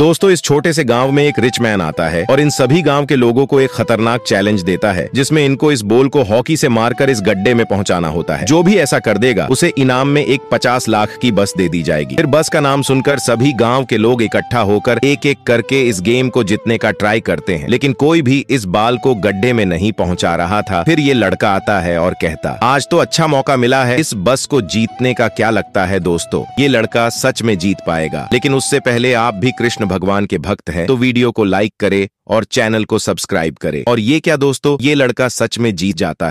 दोस्तों इस छोटे से गांव में एक रिच मैन आता है और इन सभी गांव के लोगों को एक खतरनाक चैलेंज देता है जिसमें इनको इस बोल को हॉकी से मारकर इस गड्ढे में पहुंचाना होता है जो भी ऐसा कर देगा उसे इनाम में एक पचास लाख की बस दे दी जाएगी फिर बस का नाम सुनकर सभी गाँव के लोग इकट्ठा होकर एक एक करके इस गेम को जीतने का ट्राई करते हैं लेकिन कोई भी इस बाल को गड्ढे में नहीं पहुँचा रहा था फिर ये लड़का आता है और कहता आज तो अच्छा मौका मिला है इस बस को जीतने का क्या लगता है दोस्तों ये लड़का सच में जीत पाएगा लेकिन उससे पहले आप भी कृष्ण भगवान के भक्त हैं तो वीडियो को लाइक करे और चैनल को सब्सक्राइब करें और ये क्या दोस्तों ये लड़का सच में जीत जाता है